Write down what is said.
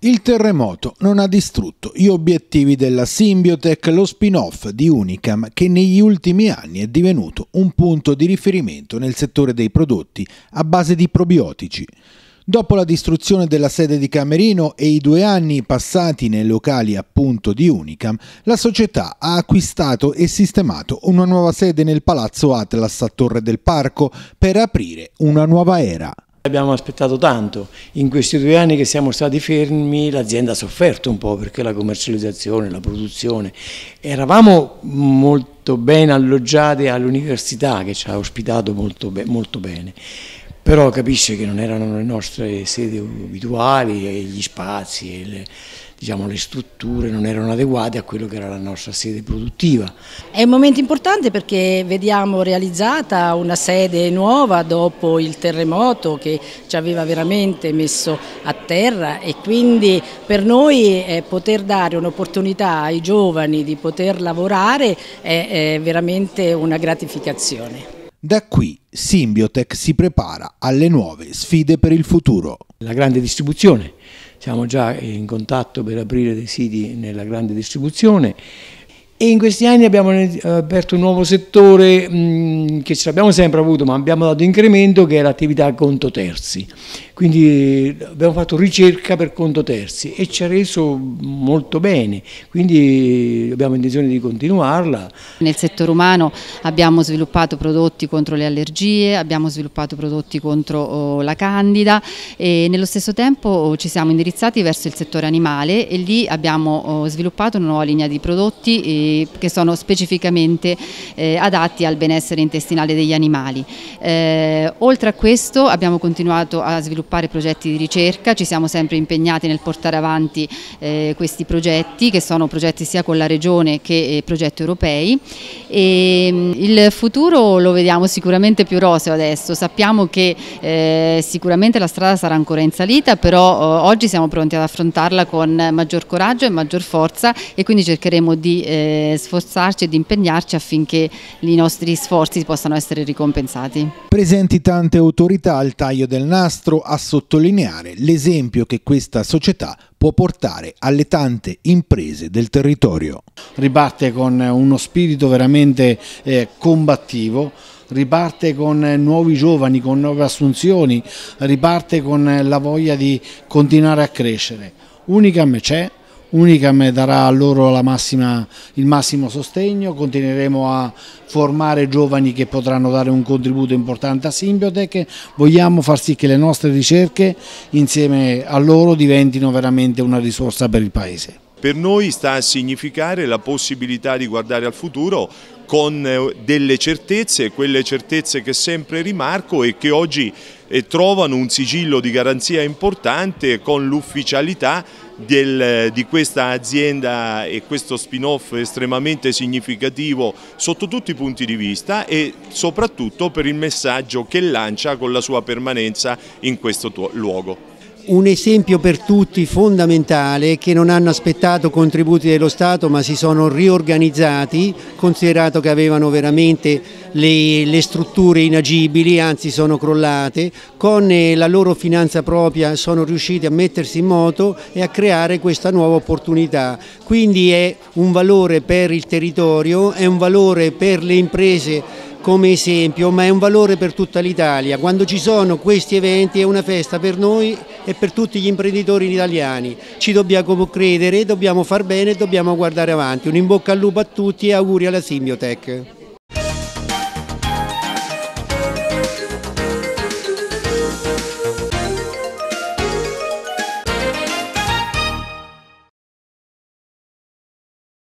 Il terremoto non ha distrutto gli obiettivi della Symbiotech, lo spin-off di Unicam che negli ultimi anni è divenuto un punto di riferimento nel settore dei prodotti a base di probiotici. Dopo la distruzione della sede di Camerino e i due anni passati nei locali appunto di Unicam, la società ha acquistato e sistemato una nuova sede nel Palazzo Atlas a Torre del Parco per aprire una nuova era. Abbiamo aspettato tanto, in questi due anni che siamo stati fermi l'azienda ha sofferto un po' perché la commercializzazione, la produzione, eravamo molto ben alloggiate all'università che ci ha ospitato molto, be molto bene, però capisce che non erano le nostre sedi abituali, gli spazi, le diciamo, le strutture non erano adeguate a quello che era la nostra sede produttiva. È un momento importante perché vediamo realizzata una sede nuova dopo il terremoto che ci aveva veramente messo a terra e quindi per noi eh, poter dare un'opportunità ai giovani di poter lavorare è, è veramente una gratificazione. Da qui Symbiotech si prepara alle nuove sfide per il futuro. La grande distribuzione siamo già in contatto per aprire dei siti nella grande distribuzione e in questi anni abbiamo eh, aperto un nuovo settore mh, mm, che ce l'abbiamo sempre avuto ma abbiamo dato incremento che è l'attività a conto terzi quindi abbiamo fatto ricerca per conto terzi e ci ha reso molto bene, quindi abbiamo intenzione di continuarla. Nel settore umano abbiamo sviluppato prodotti contro le allergie, abbiamo sviluppato prodotti contro oh, la candida e nello stesso tempo oh, ci siamo indirizzati verso il settore animale e lì abbiamo oh, sviluppato una nuova linea di prodotti eh, che sono specificamente eh, adatti al benessere intestinale degli animali. Eh, oltre a questo abbiamo continuato a sviluppare sviluppare progetti di ricerca, ci siamo sempre impegnati nel portare avanti eh, questi progetti che sono progetti sia con la Regione che eh, progetti europei e, ehm, il futuro lo vediamo sicuramente più roseo adesso, sappiamo che eh, sicuramente la strada sarà ancora in salita però eh, oggi siamo pronti ad affrontarla con maggior coraggio e maggior forza e quindi cercheremo di eh, sforzarci e di impegnarci affinché i nostri sforzi possano essere ricompensati. Presenti tante autorità al taglio del nastro, a sottolineare l'esempio che questa società può portare alle tante imprese del territorio. Riparte con uno spirito veramente eh, combattivo, riparte con nuovi giovani, con nuove assunzioni, riparte con la voglia di continuare a crescere. Unicam c'è, Unicam darà a loro massima, il massimo sostegno, continueremo a formare giovani che potranno dare un contributo importante a Symbiotech, vogliamo far sì che le nostre ricerche insieme a loro diventino veramente una risorsa per il Paese. Per noi sta a significare la possibilità di guardare al futuro con eh, delle certezze, quelle certezze che sempre rimarco e che oggi e trovano un sigillo di garanzia importante con l'ufficialità del, di questa azienda e questo spin-off estremamente significativo sotto tutti i punti di vista e soprattutto per il messaggio che lancia con la sua permanenza in questo luogo un esempio per tutti fondamentale che non hanno aspettato contributi dello Stato ma si sono riorganizzati considerato che avevano veramente le, le strutture inagibili anzi sono crollate con eh, la loro finanza propria sono riusciti a mettersi in moto e a creare questa nuova opportunità quindi è un valore per il territorio è un valore per le imprese come esempio, ma è un valore per tutta l'Italia. Quando ci sono questi eventi è una festa per noi e per tutti gli imprenditori italiani. Ci dobbiamo credere, dobbiamo far bene e dobbiamo guardare avanti. Un in bocca al lupo a tutti e auguri alla Simbiotech.